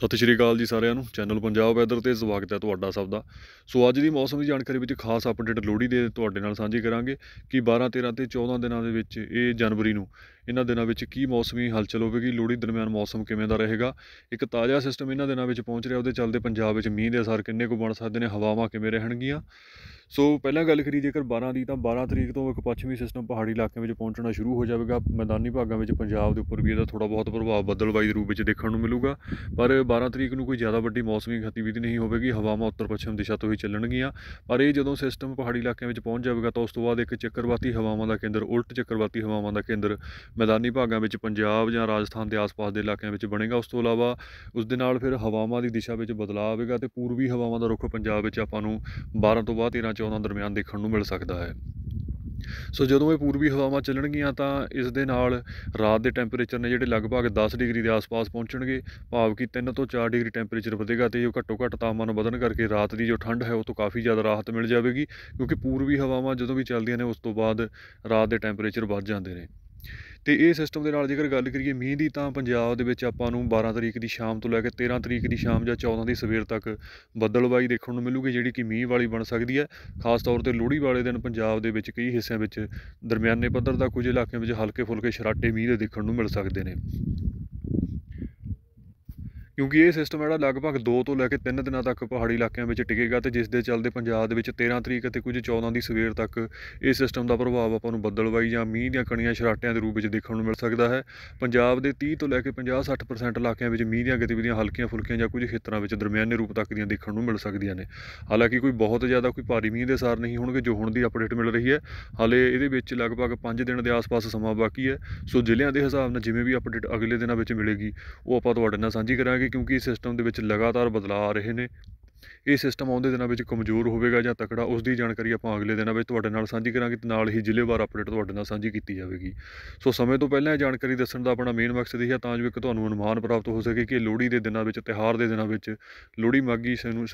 ਸਤਿ ਸ਼੍ਰੀ ਅਕਾਲ ਜੀ ਸਾਰਿਆਂ ਨੂੰ ਚੈਨਲ ਪੰਜਾਬ ਵੈਦਰ ਤੇ ਸਵਾਗਤ ਹੈ ਤੁਹਾਡਾ ਸਭ ਦਾ ਸੋ ਅੱਜ ਦੀ ਮੌਸਮ ਦੀ ਜਾਣਕਾਰੀ ਵਿੱਚ ਖਾਸ ਅਪਡੇਟ ਲੋੜੀ ਦੇ ਤੁਹਾਡੇ ਨਾਲ ਸਾਂਝੀ ਕਰਾਂਗੇ ਕਿ 12 13 ਤੇ 14 ਦਿਨਾਂ ਦੇ ਵਿੱਚ ਇਹ ਜਨਵਰੀ ਨੂੰ ਇਹਨਾਂ ਦਿਨਾਂ ਵਿੱਚ ਕੀ ਮੌਸਮੀ ਹਲਚਲ ਹੋਵੇਗੀ ਲੋੜੀ ਦਰਮਿਆਨ ਮੌਸਮ ਕਿਵੇਂ ਦਾ ਰਹੇਗਾ ਇੱਕ ਤਾਜ਼ਾ ਸਿਸਟਮ ਇਹਨਾਂ ਦਿਨਾਂ ਵਿੱਚ ਪਹੁੰਚ ਰਿਹਾ ਉਹਦੇ ਚੱਲਦੇ ਪੰਜਾਬ ਵਿੱਚ ਮੀਂਹ ਦੇ ਅਸਰ ਕਿੰਨੇ ਕੁ ਬਣ ਸਕਦੇ ਨੇ ਹਵਾਵਾਂ ਕਿਵੇਂ ਰਹਿਣਗੀਆਂ ਸੋ ਪਹਿਲਾਂ ਗੱਲ ਕਰੀ ਜੇਕਰ 12 ਦੀ ਤਾਂ 12 ਤਰੀਕ ਤੋਂ ਇੱਕ ਪੱਛਮੀ ਸਿਸਟਮ ਪਹਾੜੀ ਇਲਾਕਿਆਂ ਵਿੱਚ ਪਹੁੰਚਣਾ ਸ਼ੁਰੂ ਹੋ ਜਾਵੇਗਾ ਮੈਦਾਨੀ ਭਾਗਾਂ ਵਿੱਚ ਪੰਜਾਬ ਦੇ ਉੱਪਰ ਵੀ ਇਹਦਾ ਥੋੜਾ ਬਹੁਤ ਪ੍ਰਭਾਵ ਬਦਲਵਾਈ ਦੇ ਰੂਪ ਵਿੱਚ ਦੇਖਣ ਨੂੰ ਮਿਲੂਗਾ ਪਰ 12 ਤਰੀਕ ਨੂੰ ਕੋਈ ਜ਼ਿਆਦਾ ਵੱਡੀ ਮੌਸਮੀ ਗਤੀਵਿਧੀ ਨਹੀਂ ਹੋਵੇਗੀ ਹਵਾਵਾਂ ਉੱਤਰ ਪੱਛਮ ਦਿਸ਼ਾ ਤੋਂ ਹੀ ਚੱਲਣਗੀਆਂ ਪਰ ਇਹ ਜਦੋਂ ਸਿਸਟਮ ਪਹਾੜੀ ਇਲਾਕਿਆਂ ਵਿੱਚ ਪਹੁੰਚ ਜਾਵੇਗਾ ਤਾਂ ਉਸ ਤੋਂ ਬਾਅਦ ਇੱਕ ਚੱਕਰਵਾਤੀ ਹਵਾਵਾਂ ਦਾ ਕੇਂਦਰ ਉਲਟ ਚੱਕਰਵਾਤੀ ਹਵਾਵਾਂ ਦਾ ਕੇਂਦਰ ਮੈਦਾਨੀ ਭਾਗਾਂ ਵਿੱਚ ਪੰਜਾਬ ਜਾਂ ਰਾਜਸਥਾਨ ਦੇ ਆਸ-ਪਾਸ ਦੇ ਇਲਾਕਿਆਂ ਵਿੱਚ ਬਣੇਗਾ ਉਸ ਤੋਂ ਇਲਾਵਾ ਉਸ ਦੇ ਨਾਲ ਫਿਰ ਹਵਾਵਾਂ ਦੀ ਦਿਸ਼ਾ ਵਿੱਚ ਬਦਲਾਅ ਆਵੇਗਾ ਤੇ ਪੂਰਬੀ ਹਵਾਵਾਂ ਦਾ ਰੁਖ ਪੰਜਾਬ ਵਿੱਚ ਆਪਾਂ ਨੂੰ 12 ਤੋਂ ਬਾਅਦ 13 ਉਹਨਾਂ ਦਰਮਿਆਨ ਦੇਖਣ ਨੂੰ ਮਿਲ ਸਕਦਾ ਹੈ ਸੋ ਜਦੋਂ ਇਹ ਪੂਰਬੀ ਹਵਾਵਾਂ ਚੱਲਣਗੀਆਂ ਤਾਂ ਇਸ ਦੇ ਨਾਲ ਰਾਤ ਦੇ ਟੈਂਪਰੇਚਰ ਨੇ ਜਿਹੜੇ ਲਗਭਗ 10 ਡਿਗਰੀ ਦੇ ਆਸ-ਪਾਸ ਪਹੁੰਚਣਗੇ ਭਾਵ ਕਿ 3 ਤੋਂ 4 ਡਿਗਰੀ ਟੈਂਪਰੇਚਰ ਵਧੇਗਾ ਤੇ ਜੋ ਘੱਟੋ-ਘੱਟ ਤਾਪਮਾਨ ਵਧਣ ਕਰਕੇ ਰਾਤ ਦੀ ਜੋ ਠੰਡ ਹੈ ਉਹ ਤੋਂ ਕਾਫੀ ਜ਼ਿਆਦਾ ਰਾਹਤ ਮਿਲ ਜਾਵੇਗੀ ਕਿਉਂਕਿ ਪੂਰਬੀ ਹਵਾਵਾਂ ਜਦੋਂ ਵੀ ਚੱਲਦੀਆਂ ਨੇ ਉਸ ਤੋਂ ਬਾਅਦ ਰਾਤ ਦੇ ਟੈਂਪਰੇਚਰ ਵੱਧ ਜਾਂਦੇ ਨੇ ਤੇ ਇਹ ਸਿਸਟਮ ਦੇ ਨਾਲ ਜੇਕਰ ਗੱਲ ਕਰੀਏ ਮੀਂਹ ਦੀ ਤਾਂ ਪੰਜਾਬ ਦੇ ਵਿੱਚ ਆਪਾਂ ਨੂੰ 12 ਤਰੀਕ ਦੀ ਸ਼ਾਮ ਤੋਂ ਲੈ ਕੇ 13 ਤਰੀਕ ਦੀ ਸ਼ਾਮ ਜਾਂ 14 ਦੀ ਸਵੇਰ ਤੱਕ ਬੱਦਲਬਾਈ ਦੇਖਣ ਨੂੰ ਮਿਲੂਗੀ ਜਿਹੜੀ ਕਿ ਮੀਂਹ ਵਾਲੀ ਬਣ ਸਕਦੀ ਹੈ ਖਾਸ ਤੌਰ ਤੇ ਲੋਹੜੀ ਵਾਲੇ ਦਿਨ ਪੰਜਾਬ ਦੇ ਵਿੱਚ ਕਈ ਹਿੱਸਿਆਂ ਵਿੱਚ ਦਰਮਿਆਨੇ ਪੱਧਰ ਦਾ ਕੁਝ ਇਲਾਕਿਆਂ ਵਿੱਚ ਹਲਕੇ ਫੁਲਕੇ ਸ਼ਰਾਟੇ ਮੀਂਹ ਦੇ ਦੇਖਣ ਨੂੰ ਮਿਲ ਸਕਦੇ ਨੇ ਕਿਉਂਕਿ ਇਹ ਸਿਸਟਮ ਜਿਹੜਾ ਲਗਭਗ 2 ਤੋਂ ਲੈ ਕੇ 3 ਦਿਨਾਂ ਤੱਕ ਪਹਾੜੀ ਇਲਾਕਿਆਂ ਵਿੱਚ ਟਿਕੇਗਾ ਤੇ ਜਿਸ ਦੇ ਚੱਲਦੇ ਪੰਜਾਬ ਦੇ ਵਿੱਚ 13 ਤਰੀਕ ਅਤੇ ਕੁਝ 14 ਦੀ ਸਵੇਰ ਤੱਕ ਇਹ ਸਿਸਟਮ ਦਾ ਪ੍ਰਭਾਵ ਆਪਾਂ ਨੂੰ ਬੱਦਲਵਾਈ ਜਾਂ ਮੀਂਹ ਦੀਆਂ ਕਣੀਆਂ ਛਰਾਟਿਆਂ ਦੇ ਰੂਪ ਵਿੱਚ ਦੇਖਣ ਨੂੰ ਮਿਲ ਸਕਦਾ ਹੈ ਪੰਜਾਬ ਦੇ 30 ਤੋਂ ਲੈ ਕੇ 50-60% ਇਲਾਕਿਆਂ ਵਿੱਚ ਮੀਂਹ ਦੀਆਂ ਗਤੀਵਿਧੀਆਂ ਹਲਕੀਆਂ ਫੁਲਕੀਆਂ ਜਾਂ ਕੁਝ ਖੇਤਰਾਂ ਵਿੱਚ ਦਰਮਿਆਨੇ ਰੂਪ ਤੱਕ ਦੀਆਂ ਦੇਖਣ ਨੂੰ ਮਿਲ ਸਕਦੀਆਂ ਨੇ ਹਾਲਾਂਕਿ ਕੋਈ ਬਹੁਤ ਜ਼ਿਆਦਾ ਕੋਈ ਭਾਰੀ ਮੀਂਹ ਦੇ ਸਾਰ ਨਹੀਂ ਹੋਣਗੇ ਜੋ ਹੁਣ ਦੀ ਅਪਡੇਟ ਮਿਲ ਰਹੀ ਹੈ ਹਾਲੇ ਇਹਦੇ ਵਿੱਚ ਲਗਭਗ 5 ਦਿਨ ਦੇ ਆਸ-ਪਾਸ ਸਮਾਂ ਬਾਕੀ ਹੈ ਸੋ ਜ਼ਿਲ੍ਹਿਆਂ ਦੇ ਹਿਸਾਬ ਨਾਲ ਜਿਵੇਂ ਵੀ ਅਪਡੇਟ ਅਗਲੇ ਦਿਨਾਂ ਵਿੱਚ ਮਿਲੇਗੀ ਉਹ ਆਪਾਂ ਤੁਹਾਡੇ ਨਾਲ ਸਾਂਝੀ ਕਰਾਂਗੇ ਕਿਉਂਕਿ ਕਿਉਂਕਿ ਸਿਸਟਮ ਦੇ ਵਿੱਚ ਲਗਾਤਾਰ ਬਦਲਾਅ ਆ ਰਹੇ ਨੇ ਇਹ ਸਿਸਟਮ ਆਉਂਦੇ ਦਿਨਾਂ ਵਿੱਚ ਕਮਜ਼ੋਰ ਹੋਵੇਗਾ ਜਾਂ ਤਕੜਾ ਉਸ ਦੀ ਜਾਣਕਾਰੀ ਆਪਾਂ ਅਗਲੇ ਦਿਨਾਂ ਵਿੱਚ ਤੁਹਾਡੇ ਨਾਲ ਸਾਂਝੀ ਕਰਾਂਗੇ ਤੇ ਨਾਲ ਹੀ ਜ਼ਿਲ੍ਹੇਵਾਰ ਅਪਡੇਟ ਤੁਹਾਡੇ ਨਾਲ ਸਾਂਝੀ ਕੀਤੀ ਜਾਵੇਗੀ ਸੋ ਸਮੇਂ ਤੋਂ ਪਹਿਲਾਂ ਇਹ ਜਾਣਕਾਰੀ ਦੱਸਣ ਦਾ ਆਪਣਾ ਮੇਨ ਮਕਸਦ ਇਹ ਹੈ ਤਾਂ ਜੋ ਇੱਕ ਤੁਹਾਨੂੰ ਅਨੁਮਾਨ ਪ੍ਰਾਪਤ ਹੋ ਸਕੇ ਕਿ ਲੋਹੜੀ ਦੇ ਦਿਨਾਂ ਵਿੱਚ ਤਿਹਾਰ ਦੇ ਦਿਨਾਂ ਵਿੱਚ ਲੋਹੜੀ ਮਾਗੀ ਸਾਨੂੰ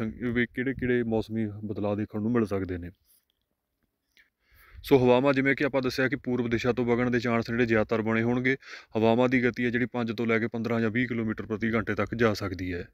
ਕਿਹੜੇ-ਕਿਹੜੇ ਮੌਸਮੀ ਬਦਲਾਅ ਦੇਖਣ ਨੂੰ ਮਿਲ ਸਕਦੇ ਨੇ ਸੋ ਹਵਾਵਾਂ ਜਿਵੇਂ ਕਿ ਆਪਾਂ ਦੱਸਿਆ ਕਿ ਪੂਰਬ ਦਿਸ਼ਾ ਤੋਂ ਵਗਣ ਦੇ ਚਾਂਸ ਜਿਹੜੇ ਜ਼ਿਆਦਾਤਰ ਬਣੇ ਹੋਣਗੇ ਹਵਾਵਾਂ ਦੀ ਗਤੀ ਹੈ ਜਿਹੜੀ 5 ਤੋਂ ਲੈ ਕੇ 15 ਜਾਂ 20 ਕਿਲੋਮੀਟਰ ਪ੍ਰਤੀ ਘੰਟੇ ਤੱਕ ਜਾ ਸਕਦੀ ਹੈ